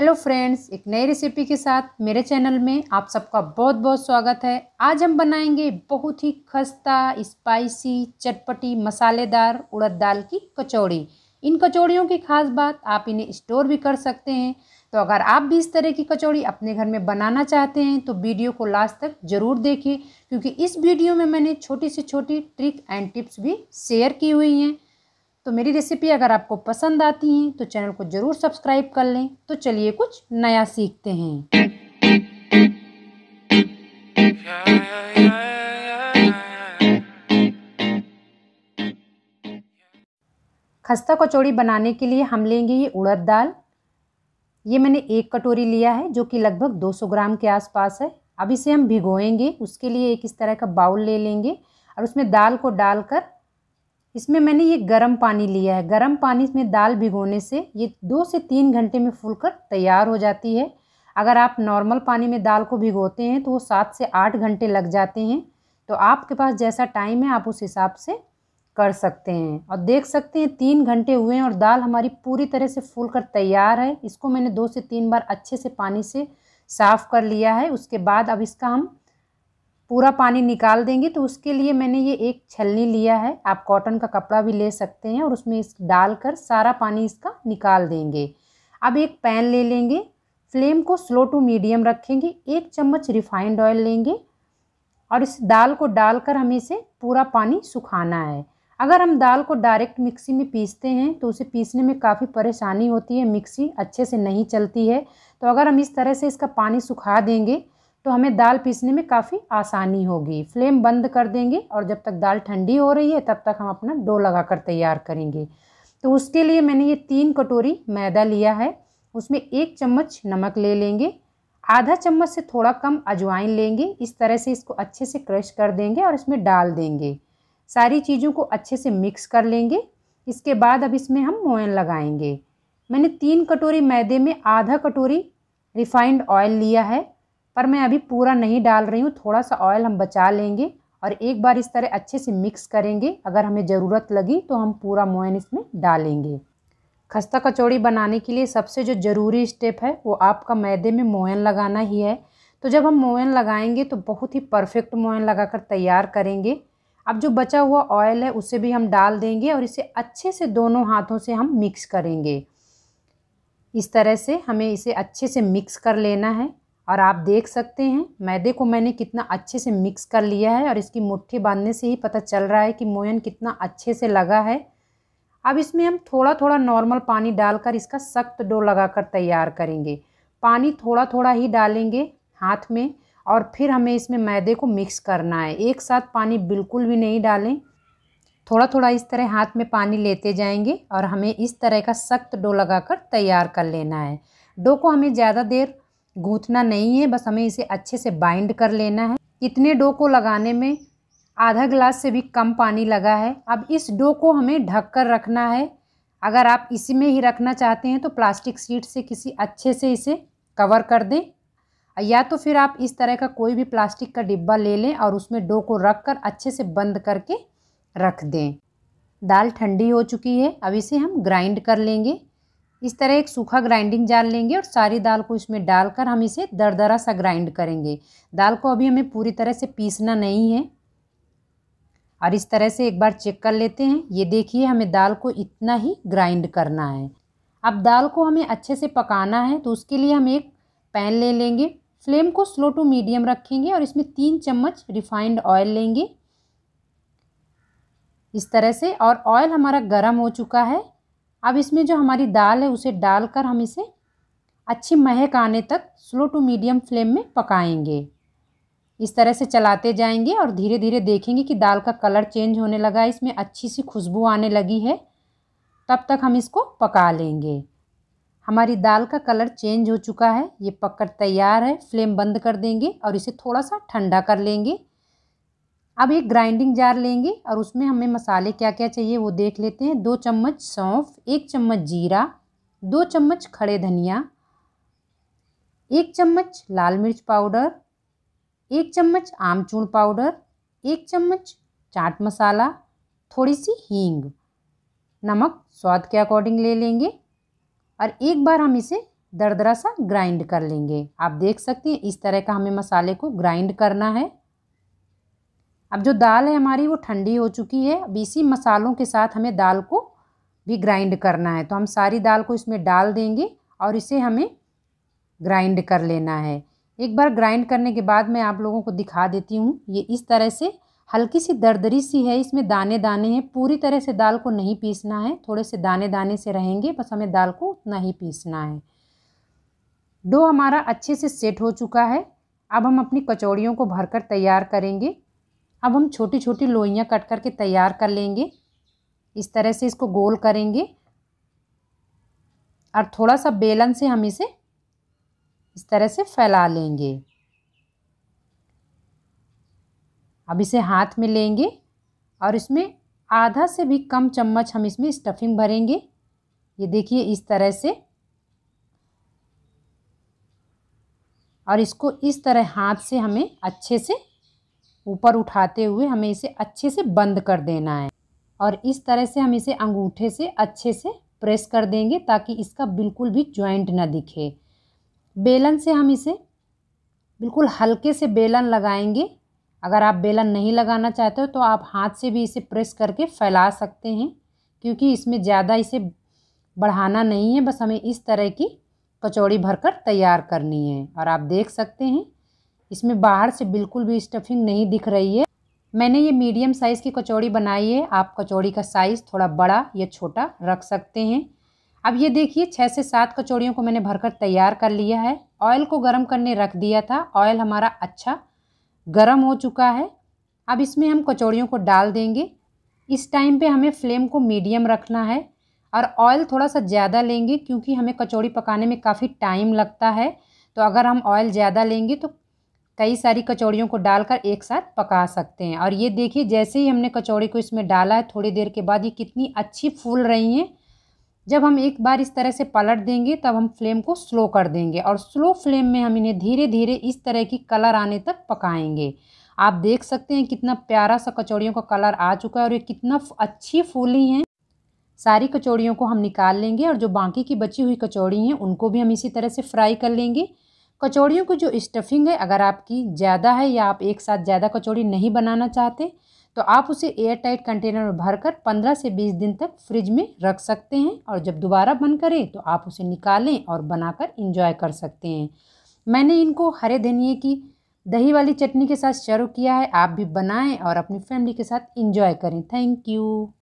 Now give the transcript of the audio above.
hello friends एक नई recipe के साथ मेरे चैनल में आप सबका बहुत बहुत स्वागत है आज हम बनाएंगे बहुत ही खस्ता स्पाइसी चटपटी मसालेदार उड़द दाल की कचौड़ी इन कचौड़ियों की खास बात आप इन्हें स्टोर भी कर सकते हैं तो अगर आप भी इस तरह की कचौड़ी अपने घर में बनाना चाहते हैं तो वीडियो को लास्ट तक ज़रूर देखें क्योंकि इस वीडियो में मैंने छोटी से छोटी ट्रिक एंड टिप्स भी शेयर की हुई हैं तो मेरी रेसिपी अगर आपको पसंद आती हैं तो चैनल को ज़रूर सब्सक्राइब कर लें तो चलिए कुछ नया सीखते हैं खस्ता कचौड़ी बनाने के लिए हम लेंगे ये उड़द दाल ये मैंने एक कटोरी लिया है जो कि लगभग 200 ग्राम के आसपास है अब इसे हम भिगोएंगे उसके लिए एक इस तरह का बाउल ले लेंगे और उसमें दाल को डालकर इसमें मैंने ये गर्म पानी लिया है गर्म पानी में दाल भिगोने से ये दो से तीन घंटे में फूलकर तैयार हो जाती है अगर आप नॉर्मल पानी में दाल को भिगोते हैं तो वो सात से आठ घंटे लग जाते हैं तो आपके पास जैसा टाइम है आप उस हिसाब से कर सकते हैं और देख सकते हैं तीन घंटे हुए हैं और दाल हमारी पूरी तरह से फूल कर तैयार है इसको मैंने दो से तीन बार अच्छे से पानी से साफ़ कर लिया है उसके बाद अब इसका हम पूरा पानी निकाल देंगे तो उसके लिए मैंने ये एक छलनी लिया है आप कॉटन का कपड़ा भी ले सकते हैं और उसमें इस डालकर सारा पानी इसका निकाल देंगे अब एक पैन ले लेंगे फ्लेम को स्लो टू मीडियम रखेंगे एक चम्मच रिफाइंड ऑयल लेंगे और इस दाल को डालकर हमें इसे पूरा पानी सुखाना है अगर हम दाल को डायरेक्ट मिक्सी में पीसते हैं तो उसे पीसने में काफ़ी परेशानी होती है मिक्सी अच्छे से नहीं चलती है तो अगर हम इस तरह से इसका पानी सुखा देंगे तो हमें दाल पीसने में काफ़ी आसानी होगी फ्लेम बंद कर देंगे और जब तक दाल ठंडी हो रही है तब तक हम अपना डो लगा कर तैयार करेंगे तो उसके लिए मैंने ये तीन कटोरी मैदा लिया है उसमें एक चम्मच नमक ले लेंगे आधा चम्मच से थोड़ा कम अजवाइन लेंगे इस तरह से इसको अच्छे से क्रश कर देंगे और इसमें डाल देंगे सारी चीज़ों को अच्छे से मिक्स कर लेंगे इसके बाद अब इसमें हम मोयन लगाएंगे मैंने तीन कटोरी मैदे में आधा कटोरी रिफाइंड ऑयल लिया है पर मैं अभी पूरा नहीं डाल रही हूँ थोड़ा सा ऑयल हम बचा लेंगे और एक बार इस तरह अच्छे से मिक्स करेंगे अगर हमें ज़रूरत लगी तो हम पूरा मोयन इसमें डालेंगे खस्ता कचौड़ी बनाने के लिए सबसे जो ज़रूरी स्टेप है वो आपका मैदे में मोयन लगाना ही है तो जब हम मोयन लगाएंगे तो बहुत ही परफेक्ट मोयन लगाकर तैयार करेंगे अब जो बचा हुआ ऑयल है उसे भी हम डाल देंगे और इसे अच्छे से दोनों हाथों से हम मिक्स करेंगे इस तरह से हमें इसे अच्छे से मिक्स कर लेना है और आप देख सकते हैं मैदे को मैंने कितना अच्छे से मिक्स कर लिया है और इसकी मुट्ठी बांधने से ही पता चल रहा है कि मोयन कितना अच्छे से लगा है अब इसमें हम थोड़ा थोड़ा नॉर्मल पानी डालकर इसका सख्त डो लगाकर तैयार करेंगे पानी थोड़ा थोड़ा ही डालेंगे हाथ में और फिर हमें इसमें मैदे को मिक्स करना है एक साथ पानी बिल्कुल भी नहीं डालें थोड़ा थोड़ा इस तरह हाथ में पानी लेते जाएंगे और हमें इस तरह का सख्त डो लगाकर तैयार कर लेना है डो को हमें ज़्यादा देर गूँथना नहीं है बस हमें इसे अच्छे से बाइंड कर लेना है इतने डो को लगाने में आधा गिलास से भी कम पानी लगा है अब इस डो को हमें ढक कर रखना है अगर आप इसी में ही रखना चाहते हैं तो प्लास्टिक सीट से किसी अच्छे से इसे कवर कर दें या तो फिर आप इस तरह का कोई भी प्लास्टिक का डिब्बा ले लें और उसमें डो को रख कर अच्छे से बंद करके रख दें दाल ठंडी हो चुकी है अब इसे हम ग्राइंड कर लेंगे इस तरह एक सूखा ग्राइंडिंग जार लेंगे और सारी दाल को इसमें डालकर हम इसे दरदरा सा ग्राइंड करेंगे दाल को अभी हमें पूरी तरह से पीसना नहीं है और इस तरह से एक बार चेक कर लेते हैं ये देखिए हमें दाल को इतना ही ग्राइंड करना है अब दाल को हमें अच्छे से पकाना है तो उसके लिए हम एक पैन ले लेंगे फ्लेम को स्लो टू मीडियम रखेंगे और इसमें तीन चम्मच रिफाइंड ऑयल लेंगे इस तरह से और ऑयल हमारा गर्म हो चुका है अब इसमें जो हमारी दाल है उसे डालकर हम इसे अच्छी महक आने तक स्लो टू मीडियम फ्लेम में पकाएंगे इस तरह से चलाते जाएंगे और धीरे धीरे देखेंगे कि दाल का कलर चेंज होने लगा है इसमें अच्छी सी खुशबू आने लगी है तब तक हम इसको पका लेंगे हमारी दाल का कलर चेंज हो चुका है ये पककर तैयार है फ्लेम बंद कर देंगे और इसे थोड़ा सा ठंडा कर लेंगे अब एक ग्राइंडिंग जार लेंगे और उसमें हमें मसाले क्या क्या चाहिए वो देख लेते हैं दो चम्मच सौंफ एक चम्मच जीरा दो चम्मच खड़े धनिया एक चम्मच लाल मिर्च पाउडर एक चम्मच आमचूर पाउडर एक चम्मच चाट मसाला थोड़ी सी हींग नमक स्वाद के अकॉर्डिंग ले लेंगे और एक बार हम इसे दरदरा सा ग्राइंड कर लेंगे आप देख सकते हैं इस तरह का हमें मसाले को ग्राइंड करना है अब जो दाल है हमारी वो ठंडी हो चुकी है अब इसी मसालों के साथ हमें दाल को भी ग्राइंड करना है तो हम सारी दाल को इसमें डाल देंगे और इसे हमें ग्राइंड कर लेना है एक बार ग्राइंड करने के बाद मैं आप लोगों को दिखा देती हूँ ये इस तरह से हल्की सी दरदरी सी है इसमें दाने दाने हैं पूरी तरह से दाल को नहीं पीसना है थोड़े से दाने दाने से रहेंगे बस हमें दाल को उतना ही पीसना है डो हमारा अच्छे से सेट हो चुका है अब हम अपनी कचौड़ियों को भरकर तैयार करेंगे अब हम छोटी छोटी लोइयाँ कट करके तैयार कर लेंगे इस तरह से इसको गोल करेंगे और थोड़ा सा बेलन से हम इसे इस तरह से फैला लेंगे अब इसे हाथ में लेंगे और इसमें आधा से भी कम चम्मच हम इसमें स्टफिंग भरेंगे ये देखिए इस तरह से और इसको इस तरह हाथ से हमें अच्छे से ऊपर उठाते हुए हमें इसे अच्छे से बंद कर देना है और इस तरह से हम इसे अंगूठे से अच्छे से प्रेस कर देंगे ताकि इसका बिल्कुल भी ज्वाइंट ना दिखे बेलन से हम इसे बिल्कुल हल्के से बेलन लगाएंगे अगर आप बेलन नहीं लगाना चाहते हो तो आप हाथ से भी इसे प्रेस करके फैला सकते हैं क्योंकि इसमें ज़्यादा इसे बढ़ाना नहीं है बस हमें इस तरह की कचौड़ी भरकर तैयार करनी है और आप देख सकते हैं इसमें बाहर से बिल्कुल भी स्टफिंग नहीं दिख रही है मैंने ये मीडियम साइज़ की कचौड़ी बनाई है आप कचौड़ी का साइज़ थोड़ा बड़ा या छोटा रख सकते हैं अब ये देखिए छः से सात कचौड़ियों को मैंने भरकर तैयार कर लिया है ऑयल को गर्म करने रख दिया था ऑयल हमारा अच्छा गर्म हो चुका है अब इसमें हम कचौड़ियों को डाल देंगे इस टाइम पे हमें फ्लेम को मीडियम रखना है और ऑयल थोड़ा सा ज़्यादा लेंगे क्योंकि हमें कचौड़ी पकाने में काफ़ी टाइम लगता है तो अगर हम ऑयल ज़्यादा लेंगे तो कई सारी कचौड़ियों को डालकर एक साथ पका सकते हैं और ये देखिए जैसे ही हमने कचौड़ी को इसमें डाला है थोड़ी देर के बाद ये कितनी अच्छी फूल रही हैं जब हम एक बार इस तरह से पलट देंगे तब हम फ्लेम को स्लो कर देंगे और स्लो फ्लेम में हम इन्हें धीरे धीरे इस तरह की कलर आने तक पकाएंगे आप देख सकते हैं कितना प्यारा सा कचौड़ियों का कलर आ चुका है और ये कितना अच्छी फूली हैं सारी कचौड़ियों को हम निकाल लेंगे और जो बाकी की बची हुई कचौड़ी हैं उनको भी हम इसी तरह से फ्राई कर लेंगे कचौड़ियों की जो स्टफिंग है अगर आपकी ज़्यादा है या आप एक साथ ज़्यादा कचौड़ी नहीं बनाना चाहते तो आप उसे एयर टाइट कंटेनर में भरकर 15 से 20 दिन तक फ्रिज में रख सकते हैं और जब दोबारा बन करें तो आप उसे निकालें और बनाकर इंजॉय कर सकते हैं मैंने इनको हरे धनिए की दही वाली चटनी के साथ शर्व किया है आप भी बनाएं और अपनी फैमिली के साथ इंजॉय करें थैंक यू